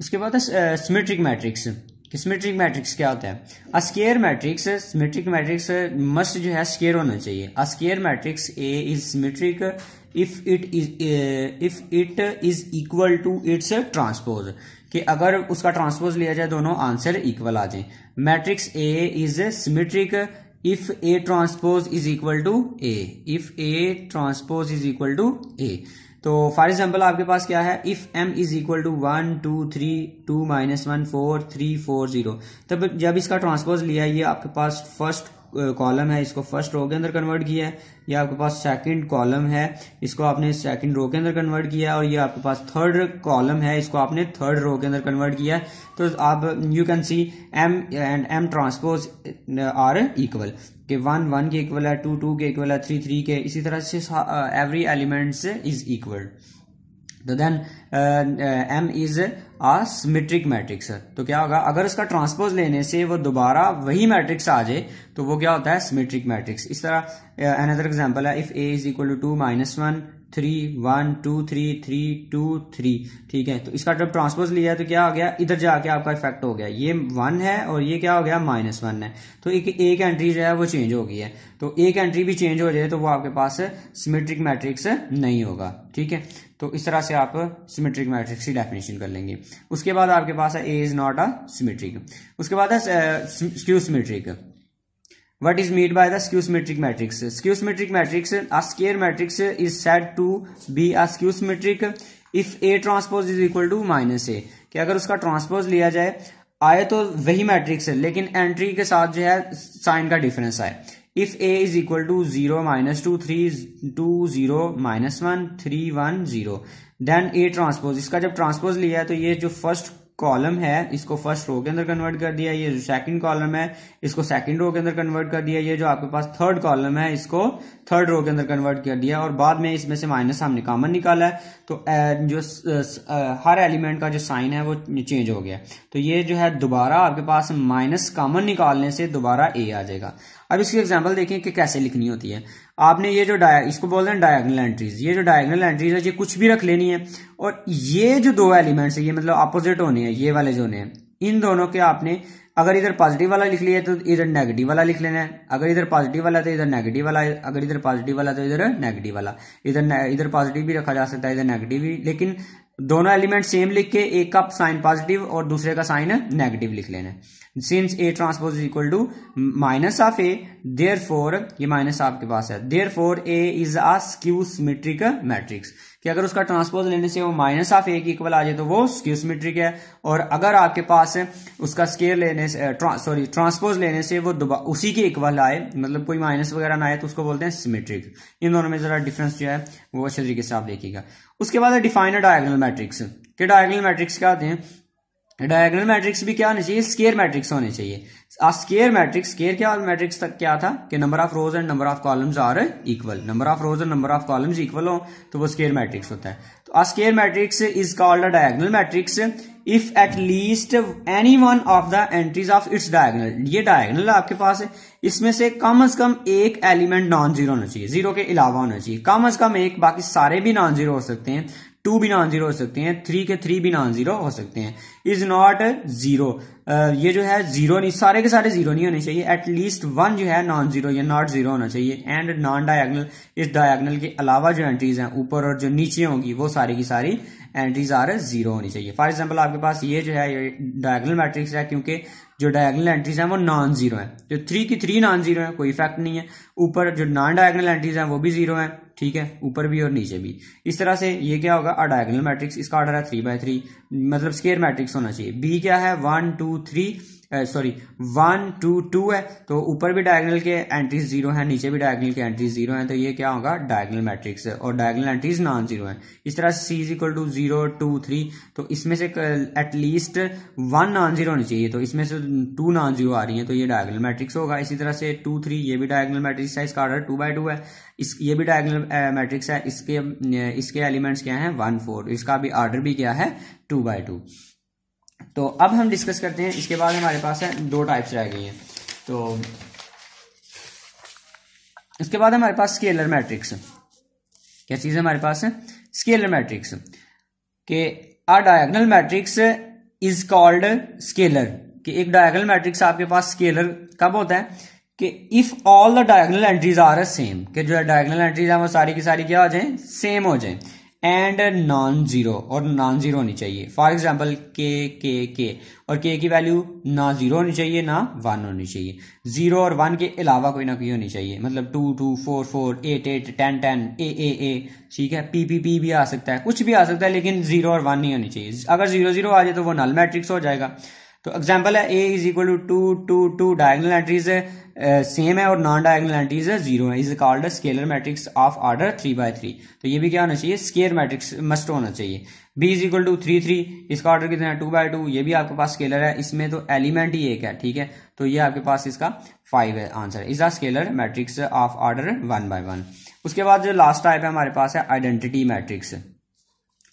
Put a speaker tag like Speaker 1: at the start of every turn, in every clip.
Speaker 1: उसके बाद symmetric matrix symmetric matrix क्या होता है a square matrix symmetric matrix must जो है स्केयर होना चाहिए a square matrix A is symmetric if it is if it is equal to its transpose कि अगर उसका ट्रांसपोज लिया जाए दोनों आंसर इक्वल आ जाए matrix A is symmetric if A transpose is equal to A if A transpose is equal to A तो for example आपके पास क्या है if M is equal to one two three two minus one four three four zero तब जब इसका transpose लिया ये आपके पास फर्स्ट कॉलम uh, है इसको फर्स्ट रो के अंदर कन्वर्ट किया है ये आपके पास सेकंड कॉलम है इसको आपने सेकंड रो के अंदर कन्वर्ट किया है और ये आपके पास थर्ड कॉलम है इसको आपने थर्ड रो के अंदर कन्वर्ट किया है तो आप you can see M and M transpose are equal कि वन वन के इक्वल है टू टू के इक्वल है थ्री थ्री के इसी तरह से एवरी एलिमेंट इज इक्वल तो then M is a symmetric matrix तो क्या होगा अगर उसका ट्रांसपोज लेने से वो दोबारा वही मैट्रिक्स आ जाए तो वो क्या होता है सिमेट्रिक मैट्रिक्स इस तरह अनदर एग्जांपल है if A is equal to two minus one three one two three three two three ठीक है तो इसका जब ट्रांसपोज लिया है तो क्या हो गया इधर जाके आपका इफेक्ट हो गया ये वन है और ये क्या हो गया माइनस वन है तो एक एक एंट्री जो है वो चेंज हो गई है तो एक एंट्री भी चेंज हो जाए तो वो आपके पास सिमेट्रिक मैट्रिक्स नहीं होगा ठीक है तो इस तरह से आप सिमेट्रिक मैट्रिक्स की डेफिनेशन कर लेंगे उसके बाद आपके पास है A is not a symmetric उसके बाद है skew symmetric What is meant by the skewsymmetric matrix? Skewsymmetric matrix, a square matrix is said to be a skewsymmetric if A transpose is equal to minus A. कि अगर उसका transpose लिया जाए आए तो वही मैट्रिक्स है लेकिन एंट्री के साथ जो है साइन का डिफरेंस आए if A is equal to zero minus two three two zero minus one three one zero then A transpose इसका जब ट्रांसपोज लिया है तो ये जो फर्स्ट कॉलम है इसको फर्स्ट रो के अंदर कन्वर्ट कर दिया ये जो सेकंड कॉलम है इसको सेकंड रो के अंदर कन्वर्ट कर दिया ये जो आपके पास थर्ड कॉलम है इसको थर्ड रो के अंदर कन्वर्ट कर दिया और बाद में इसमें से माइनस हमने कॉमन निकाला है तो जो हर एलिमेंट का जो साइन है वो चेंज हो गया तो ये जो है दोबारा आपके पास माइनस कॉमन निकालने से दोबारा ए आ जाएगा अब इसकी एग्जाम्पल देखें कि कैसे लिखनी होती है आपने ये जो डाय इसको बोलते हैं डायगनल एंट्रीज ये जो डायगनल एंट्रीज है ये कुछ भी रख लेनी है और ये जो दो एलिमेंट्स है ये मतलब अपोजिट होने हैं ये वाले जो होने हैं इन दोनों के आपने अगर इधर पॉजिटिव वाला लिख लिया तो इधर नेगेटिव वाला लिख लेना है अगर इधर पॉजिटिव वाला तो इधर नेगेटिव वाला अगर इधर पॉजिटिव वाला तो इधर नेगेटिव वाला इधर इधर पॉजिटिव भी रखा जा सकता है इधर नेगेटिव भी लेकिन दोनों एलिमेंट सेम लिख के एक का साइन पॉजिटिव और दूसरे का साइन नेगेटिव लिख लेना है since A transpose is equal to minus of A therefore ये माइनस आपके पास है therefore A is a skew symmetric matrix कि अगर उसका ट्रांसपोज लेने से वो माइनस ऑफ ए की इक्वल आ जाए तो वो स्क्यूसमेट्रिक है और अगर आपके पास उसका स्केयर लेने से ट्रा, सॉरी ट्रांसपोज लेने से वो उसी के इक्वल आए मतलब कोई माइनस वगैरह ना आए तो उसको बोलते हैं सिमेट्रिक इन दोनों में जरा डिफरेंस जो है वो अच्छे तरीके से आप देखिएगा उसके बाद है डिफाइन डायगनल मैट्रिक्स के डायगनल मैट्रिक्स क्या आते हैं डायगोनल मैट्रिक्स भी क्या होने चाहिए स्केयर मैट्रिक्स होने चाहिए स्केयर मैट्रिक्स स्केयर क्या मैट्रिक्स तक क्या था कि number of rows and number of columns are equal number of rows and number of columns equal हो तो वो स्केयर मैट्रिक्स होता है तो square matrix is called a diagonal matrix if at least any one of the entries of its diagonal ये diagonal आपके पास है इसमें से कम अज कम एक एलिमेंट नॉन जीरो होना चाहिए जीरो के अलावा होना चाहिए कम अज कम एक बाकी सारे भी नॉन जीरो हो सकते हैं टू भी नॉन जीरो हो सकते हैं थ्री के थ्री भी नॉन जीरो हो सकते हैं इज नॉट जीरो ये जो है जीरो नहीं सारे के सारे जीरो नहीं होने चाहिए एटलीस्ट वन जो है नॉन जीरो या नॉट जीरो होना चाहिए एंड नॉन डायगनल इस डायगनल के अलावा जो एंट्रीज हैं ऊपर और जो नीचे होंगी वो सारी की सारी एंट्रीज आर जीरो होनी चाहिए फॉर एग्जाम्पल आपके पास ये जो है डायगनल मैट्रिक्स है क्योंकि जो डायगनल एंट्रीज हैं वो नॉन जीरो हैं जो थ्री की थ्री नॉन जीरो है कोई इफेक्ट नहीं है ऊपर जो नॉन डायगनल एंट्रीज हैं वो भी जीरो हैं ठीक है ऊपर भी और नीचे भी इस तरह से ये क्या होगा अडायगनल मैट्रिक्स इसका ऑर्डर है थ्री बाय थ्री मतलब स्केयर मैट्रिक्स होना चाहिए बी क्या है one two three sorry one two two है तो ऊपर भी डायगनल के एंट्रीज जीरो हैं नीचे भी डायगनल के एंट्रीज जीरो हैं तो ये क्या होगा डायगनल मैट्रिक्स और डायगनल एंट्रीज नॉन जीरो है इस तरह C is equal to zero two three तो इसमें से एटलीस्ट वन नॉन जीरो होनी चाहिए तो इसमें से टू नॉन जीरो आ रही है तो ये डायगनल मैट्रिक्स होगा इसी तरह से टू थ्री ये भी डायगनल मैट्रिक्स है इसका ऑर्डर टू बाई टू है इस ये भी डायगनल मैट्रिक्स है इसके इसके एलिमेंट्स क्या है वन फोर इसका भी ऑर्डर भी क्या है टू बाय टू तो अब हम डिस्कस करते हैं इसके बाद हमारे पास है दो टाइप्स रह गई हैं तो उसके बाद हमारे पास स्केलर मैट्रिक्स क्या चीज़ हमारे पास है स्केलर मैट्रिक्स के a diagonal matrix is called scalar कि एक डायगनल मैट्रिक्स आपके पास स्केलर कब होता है कि if all the diagonal entries are same कि जो है डायगनल एंट्रीज है वो सारी की सारी क्या हो जाए सेम हो जाए एंड नॉन जीरो और नॉन जीरो होनी चाहिए फॉर एग्जाम्पल के के के और के की वैल्यू ना जीरो होनी चाहिए ना वन होनी चाहिए जीरो और वन के अलावा कोई ना कोई होनी चाहिए मतलब two two four four eight eight ten ten A A A ठीक है पी पी पी भी आ सकता है कुछ भी आ सकता है लेकिन जीरो और वन नहीं होनी चाहिए अगर जीरो जीरो आ जाए तो वो नल मैट्रिक्स हो जाएगा तो एग्जाम्पल है A is equal to two two two diagonal entries है सेम uh, है और नॉन डायगनल एंटीज है जीरो है is called scalar matrix of order three by three तो ये भी क्या होना चाहिए स्केयर मैट्रिक्स मस्ट होना चाहिए B is equal to three three इसका ऑर्डर कितना है टू बाय टू ये भी आपके पास स्केलर है इसमें तो एलिमेंट ही एक है ठीक है तो ये आपके पास इसका फाइव है answer is a scalar matrix of order one by one उसके बाद जो लास्ट टाइप है हमारे पास है आइडेंटिटी मैट्रिक्स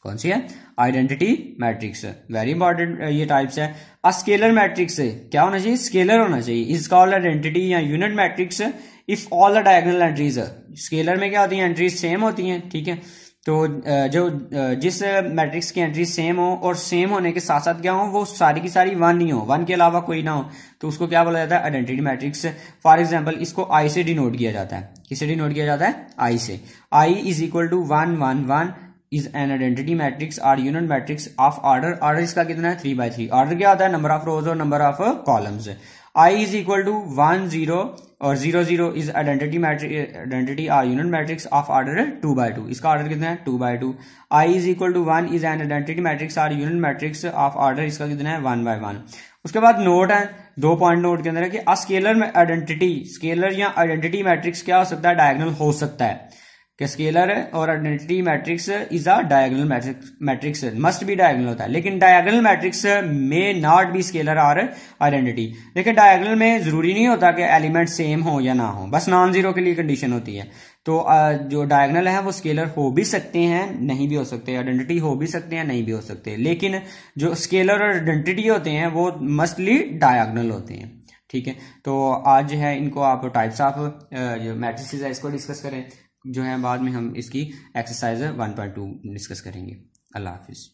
Speaker 1: कौन सी है आइडेंटिटी मैट्रिक्स वेरी इंपॉर्टेंट ये टाइप्स है अस्केलर मैट्रिक्स क्या होना चाहिए स्केलर होना चाहिए इज कॉल्ड आइडेंटिटी या unit matrix if all the diagonal entries scalar में क्या होती है एंट्रीज सेम होती हैं ठीक है तो uh, जो uh, जिस मैट्रिक्स uh, की एंट्री सेम हो और सेम होने के साथ साथ क्या हो वो सारी की सारी वन ही हो वन के अलावा कोई ना हो तो उसको क्या बोला जाता है आइडेंटिटी मैट्रिक्स फॉर एग्जांपल इसको आई से डिनोट किया जाता है किसे डिनोट किया जाता है आई से I is equal to one one one is an identity matrix or unit matrix of order order इसका कितना है थ्री बाय थ्री ऑर्डर क्या होता है नंबर ऑफ रोज और number of columns I is equal to one zero और zero zero is identity matrix identity or unit matrix of order two by two इसका order कितना है two by two I is equal to one is an identity matrix or unit matrix of order इसका कितना है one by one उसके बाद note है दो पॉइंट नोट के अंदर है कि अस्केलर आइडेंटिटी स्केलर या आइडेंटिटी मैट्रिक्स क्या हो सकता है डायगनल हो सकता है कि स्केलर है और identity matrix is a diagonal matrix must भी डायगनल होता है लेकिन डायगनल मैट्रिक्स में not be scalar or identity देखिए डायगनल में जरूरी नहीं होता कि एलिमेंट सेम हो या ना हो बस नॉन जीरो के लिए कंडीशन होती है तो जो डायगनल है वो स्केलर हो भी सकते हैं नहीं भी हो सकते आइडेंटिटी हो भी सकते हैं नहीं भी हो सकते लेकिन जो स्केलर और आइडेंटिटी होते हैं वो मस्टली डायगनल होते हैं ठीक है तो आज है इनको आप टाइप्स ऑफ जो मैट्रिक्स है इसको डिस्कस करें जो है बाद में हम इसकी exercise one point two discuss करेंगे अल्लाह हाफिज़